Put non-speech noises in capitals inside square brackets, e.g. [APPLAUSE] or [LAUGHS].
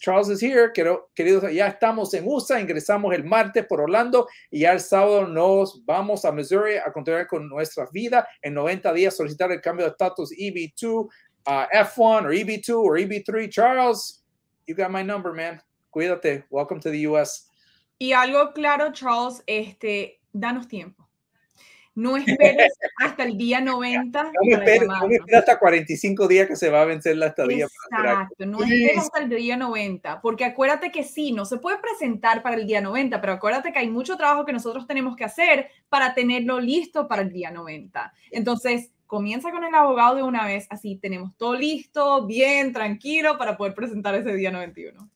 Charles is here, queridos, ya estamos en USA, ingresamos el martes por Orlando y ya el sábado nos vamos a Missouri a continuar con nuestra vida en 90 días, solicitar el cambio de estatus EB2 a F1 o EB2 o EB3. Charles, you got my number, man. Cuídate. Welcome to the US. Y algo claro, Charles, este, danos tiempo. No esperes [LAUGHS] hasta el día 90. No espero, no hasta 45 días que se va a vencer la estadía. Exacto, no esperes hasta el día 90, porque acuérdate que sí, no se puede presentar para el día 90, pero acuérdate que hay mucho trabajo que nosotros tenemos que hacer para tenerlo listo para el día 90. Entonces, comienza con el abogado de una vez, así tenemos todo listo, bien, tranquilo, para poder presentar ese día 91.